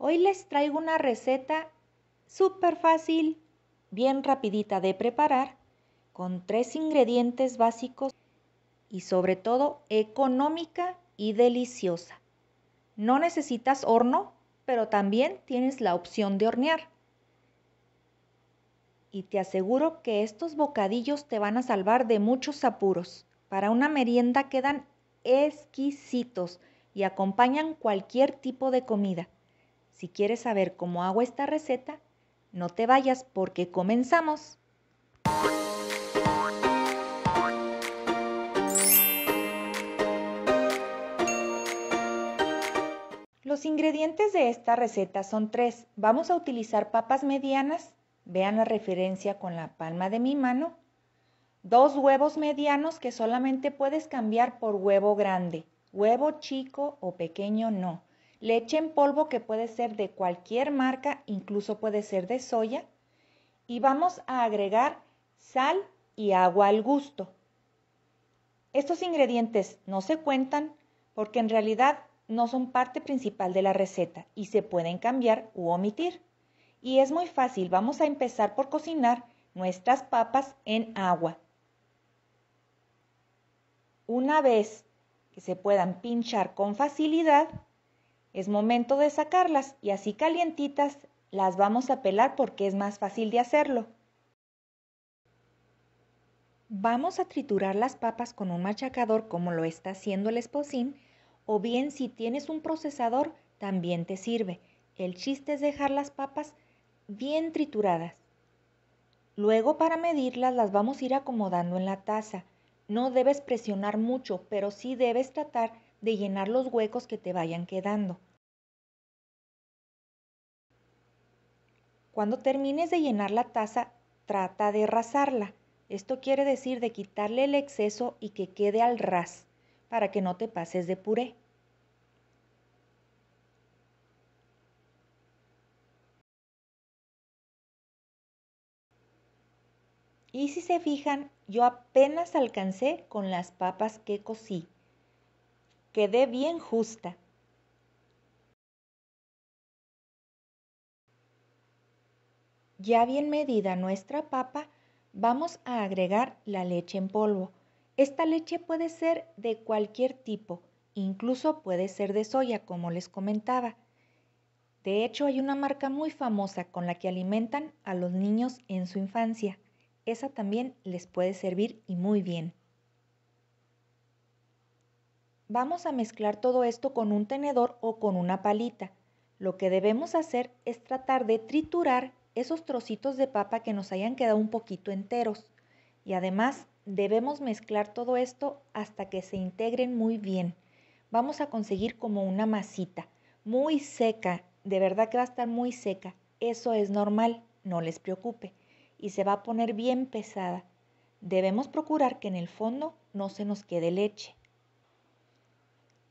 Hoy les traigo una receta súper fácil, bien rapidita de preparar, con tres ingredientes básicos y sobre todo económica y deliciosa. No necesitas horno, pero también tienes la opción de hornear. Y te aseguro que estos bocadillos te van a salvar de muchos apuros. Para una merienda quedan exquisitos y acompañan cualquier tipo de comida. Si quieres saber cómo hago esta receta, no te vayas porque comenzamos. Los ingredientes de esta receta son tres. Vamos a utilizar papas medianas, vean la referencia con la palma de mi mano, dos huevos medianos que solamente puedes cambiar por huevo grande, huevo chico o pequeño no, leche en polvo que puede ser de cualquier marca, incluso puede ser de soya, y vamos a agregar sal y agua al gusto. Estos ingredientes no se cuentan porque en realidad no son parte principal de la receta y se pueden cambiar u omitir. Y es muy fácil, vamos a empezar por cocinar nuestras papas en agua. Una vez que se puedan pinchar con facilidad, es momento de sacarlas y así calientitas las vamos a pelar porque es más fácil de hacerlo. Vamos a triturar las papas con un machacador como lo está haciendo el esposín o bien si tienes un procesador también te sirve. El chiste es dejar las papas bien trituradas. Luego para medirlas las vamos a ir acomodando en la taza. No debes presionar mucho, pero sí debes tratar de llenar los huecos que te vayan quedando. Cuando termines de llenar la taza, trata de rasarla. Esto quiere decir de quitarle el exceso y que quede al ras, para que no te pases de puré. Y si se fijan, yo apenas alcancé con las papas que cocí. Quedé bien justa. Ya bien medida nuestra papa, vamos a agregar la leche en polvo. Esta leche puede ser de cualquier tipo, incluso puede ser de soya, como les comentaba. De hecho, hay una marca muy famosa con la que alimentan a los niños en su infancia. Esa también les puede servir y muy bien. Vamos a mezclar todo esto con un tenedor o con una palita. Lo que debemos hacer es tratar de triturar esos trocitos de papa que nos hayan quedado un poquito enteros. Y además debemos mezclar todo esto hasta que se integren muy bien. Vamos a conseguir como una masita, muy seca, de verdad que va a estar muy seca. Eso es normal, no les preocupe. Y se va a poner bien pesada. Debemos procurar que en el fondo no se nos quede leche.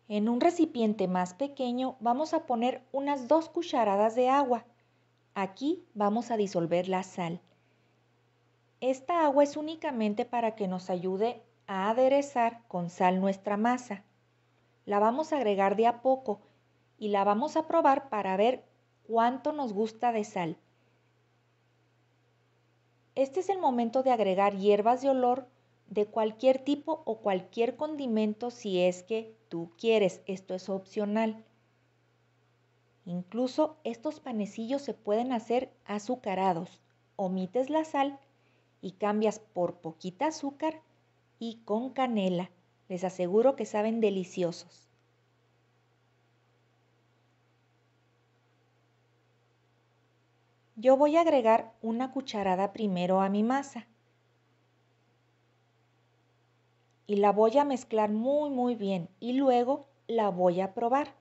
En un recipiente más pequeño vamos a poner unas dos cucharadas de agua Aquí vamos a disolver la sal. Esta agua es únicamente para que nos ayude a aderezar con sal nuestra masa. La vamos a agregar de a poco y la vamos a probar para ver cuánto nos gusta de sal. Este es el momento de agregar hierbas de olor de cualquier tipo o cualquier condimento si es que tú quieres. Esto es opcional. Incluso estos panecillos se pueden hacer azucarados. Omites la sal y cambias por poquita azúcar y con canela. Les aseguro que saben deliciosos. Yo voy a agregar una cucharada primero a mi masa. Y la voy a mezclar muy muy bien y luego la voy a probar.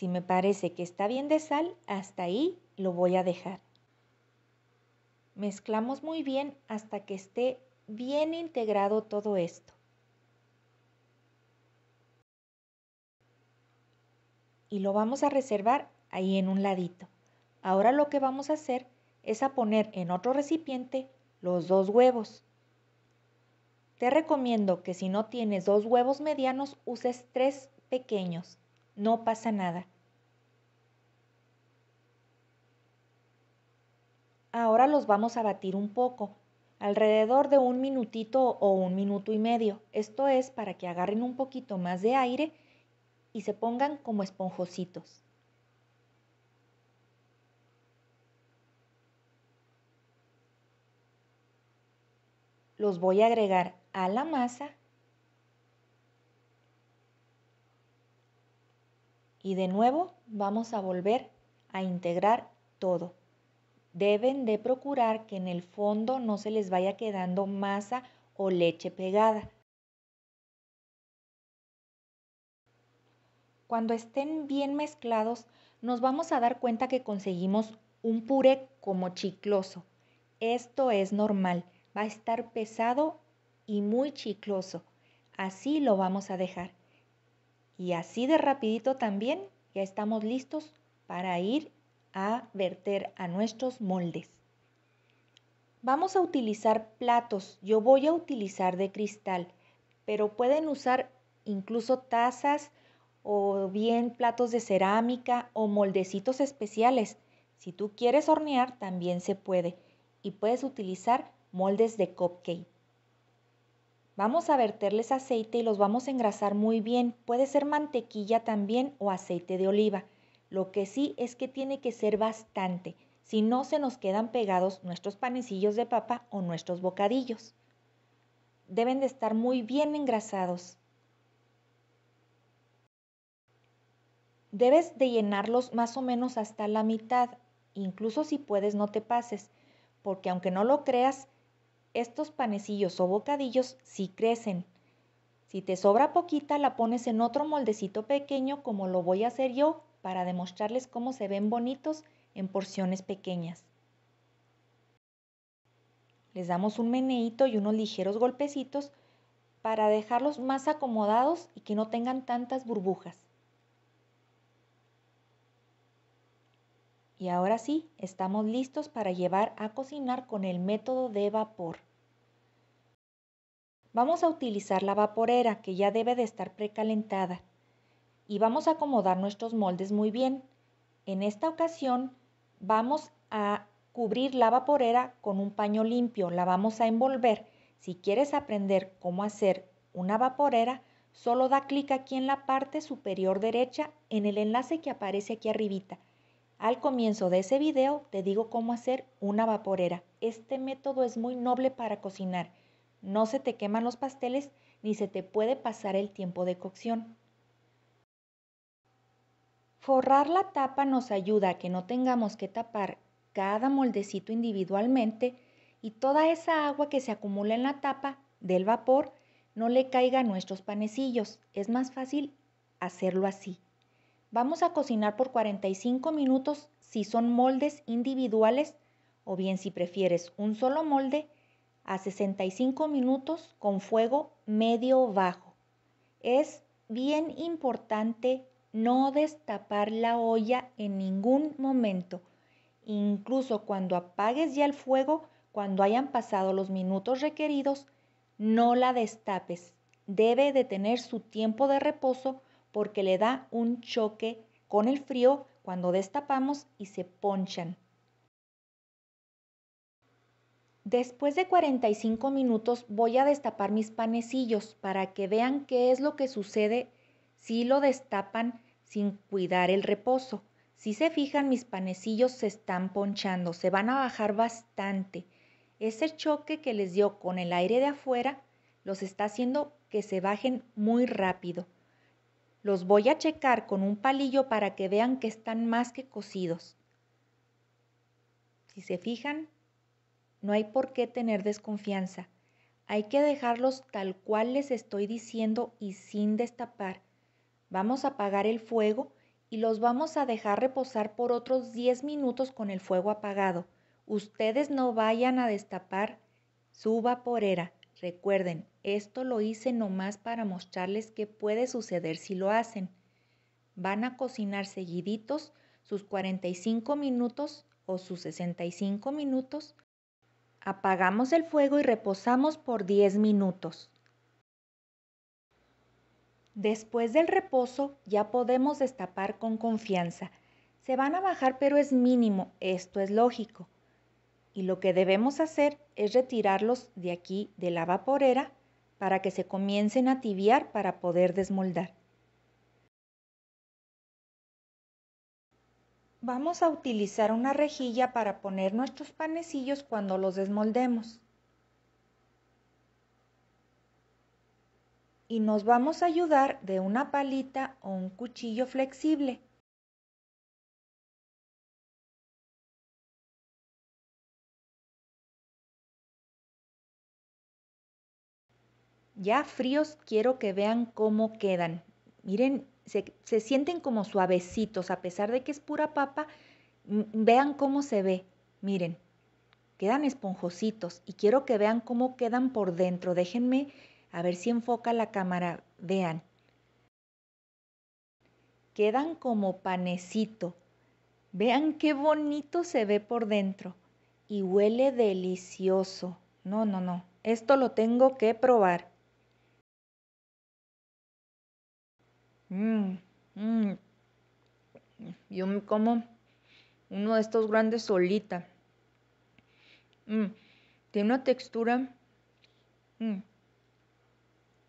Si me parece que está bien de sal, hasta ahí lo voy a dejar. Mezclamos muy bien hasta que esté bien integrado todo esto. Y lo vamos a reservar ahí en un ladito. Ahora lo que vamos a hacer es a poner en otro recipiente los dos huevos. Te recomiendo que si no tienes dos huevos medianos uses tres pequeños no pasa nada. Ahora los vamos a batir un poco, alrededor de un minutito o un minuto y medio. Esto es para que agarren un poquito más de aire y se pongan como esponjositos. Los voy a agregar a la masa y de nuevo vamos a volver a integrar todo. Deben de procurar que en el fondo no se les vaya quedando masa o leche pegada. Cuando estén bien mezclados, nos vamos a dar cuenta que conseguimos un puré como chicloso. Esto es normal, va a estar pesado y muy chicloso. Así lo vamos a dejar. Y así de rapidito también ya estamos listos para ir a verter a nuestros moldes. Vamos a utilizar platos. Yo voy a utilizar de cristal, pero pueden usar incluso tazas o bien platos de cerámica o moldecitos especiales. Si tú quieres hornear, también se puede. Y puedes utilizar moldes de cupcake. Vamos a verterles aceite y los vamos a engrasar muy bien. Puede ser mantequilla también o aceite de oliva. Lo que sí es que tiene que ser bastante, si no se nos quedan pegados nuestros panecillos de papa o nuestros bocadillos. Deben de estar muy bien engrasados. Debes de llenarlos más o menos hasta la mitad, incluso si puedes no te pases, porque aunque no lo creas, estos panecillos o bocadillos sí crecen. Si te sobra poquita, la pones en otro moldecito pequeño como lo voy a hacer yo para demostrarles cómo se ven bonitos en porciones pequeñas. Les damos un meneito y unos ligeros golpecitos para dejarlos más acomodados y que no tengan tantas burbujas. Y ahora sí, estamos listos para llevar a cocinar con el método de vapor. Vamos a utilizar la vaporera que ya debe de estar precalentada y vamos a acomodar nuestros moldes muy bien. En esta ocasión vamos a cubrir la vaporera con un paño limpio, la vamos a envolver. Si quieres aprender cómo hacer una vaporera, solo da clic aquí en la parte superior derecha en el enlace que aparece aquí arribita. Al comienzo de ese video te digo cómo hacer una vaporera. Este método es muy noble para cocinar. No se te queman los pasteles ni se te puede pasar el tiempo de cocción. Forrar la tapa nos ayuda a que no tengamos que tapar cada moldecito individualmente y toda esa agua que se acumula en la tapa del vapor no le caiga a nuestros panecillos. Es más fácil hacerlo así. Vamos a cocinar por 45 minutos si son moldes individuales o bien si prefieres un solo molde a 65 minutos con fuego medio bajo. Es bien importante no destapar la olla en ningún momento, incluso cuando apagues ya el fuego, cuando hayan pasado los minutos requeridos, no la destapes. Debe de tener su tiempo de reposo porque le da un choque con el frío cuando destapamos y se ponchan. Después de 45 minutos voy a destapar mis panecillos para que vean qué es lo que sucede si lo destapan sin cuidar el reposo. Si se fijan, mis panecillos se están ponchando, se van a bajar bastante. Ese choque que les dio con el aire de afuera los está haciendo que se bajen muy rápido. Los voy a checar con un palillo para que vean que están más que cocidos. Si se fijan, no hay por qué tener desconfianza. Hay que dejarlos tal cual les estoy diciendo y sin destapar. Vamos a apagar el fuego y los vamos a dejar reposar por otros 10 minutos con el fuego apagado. Ustedes no vayan a destapar su vaporera. Recuerden, esto lo hice nomás para mostrarles qué puede suceder si lo hacen. Van a cocinar seguiditos sus 45 minutos o sus 65 minutos. Apagamos el fuego y reposamos por 10 minutos. Después del reposo ya podemos destapar con confianza. Se van a bajar pero es mínimo, esto es lógico y lo que debemos hacer es retirarlos de aquí de la vaporera para que se comiencen a tibiar para poder desmoldar. Vamos a utilizar una rejilla para poner nuestros panecillos cuando los desmoldemos. Y nos vamos a ayudar de una palita o un cuchillo flexible Ya fríos quiero que vean cómo quedan. Miren, se, sienten como suavecitos, a pesar de que es pura papa, vean cómo se ve. Miren, quedan esponjositos y quiero que vean cómo quedan por dentro. Déjenme a ver si enfoca la cámara. Vean. Quedan como panecito. Vean qué bonito se ve por dentro. Y huele delicioso. No, no, no. Esto lo tengo que probar. Mm, mm. Yo me como uno de estos grandes solita. Mm, tiene una textura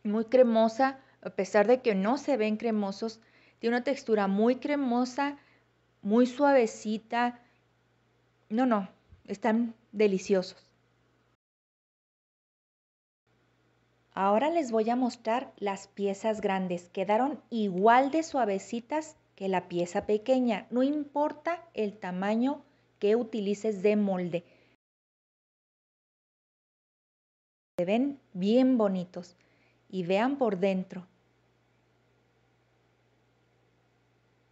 muy cremosa, a pesar de que no se ven cremosos. Tiene una textura muy cremosa, muy suavecita. No, no, están deliciosos. Ahora les voy a mostrar las piezas grandes. Quedaron igual de suavecitas que la pieza pequeña. No importa el tamaño que utilices de molde. Se ven bien bonitos. Y vean por dentro.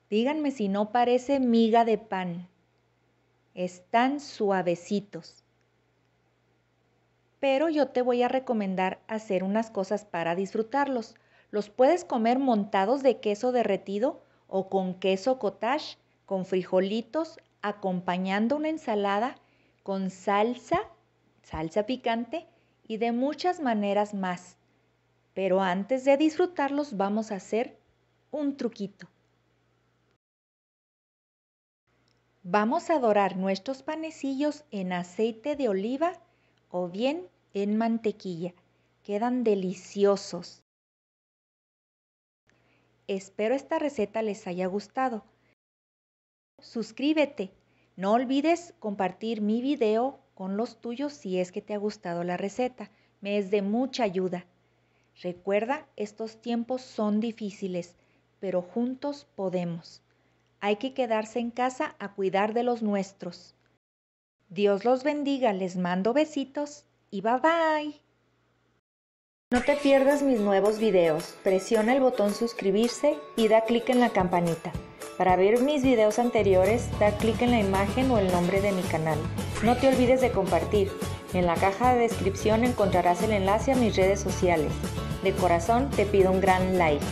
Díganme si no parece miga de pan. Están suavecitos pero yo te voy a recomendar hacer unas cosas para disfrutarlos. Los puedes comer montados de queso derretido o con queso cottage, con frijolitos, acompañando una ensalada, con salsa, salsa picante y de muchas maneras más. Pero antes de disfrutarlos vamos a hacer un truquito. Vamos a dorar nuestros panecillos en aceite de oliva o bien en mantequilla. Quedan deliciosos. Espero esta receta les haya gustado. Suscríbete. No olvides compartir mi video con los tuyos si es que te ha gustado la receta. Me es de mucha ayuda. Recuerda, estos tiempos son difíciles, pero juntos podemos. Hay que quedarse en casa a cuidar de los nuestros. Dios los bendiga, les mando besitos y bye bye. No te pierdas mis nuevos videos, presiona el botón suscribirse y da clic en la campanita. Para ver mis videos anteriores, da clic en la imagen o el nombre de mi canal. No te olvides de compartir. En la caja de descripción encontrarás el enlace a mis redes sociales. De corazón te pido un gran like.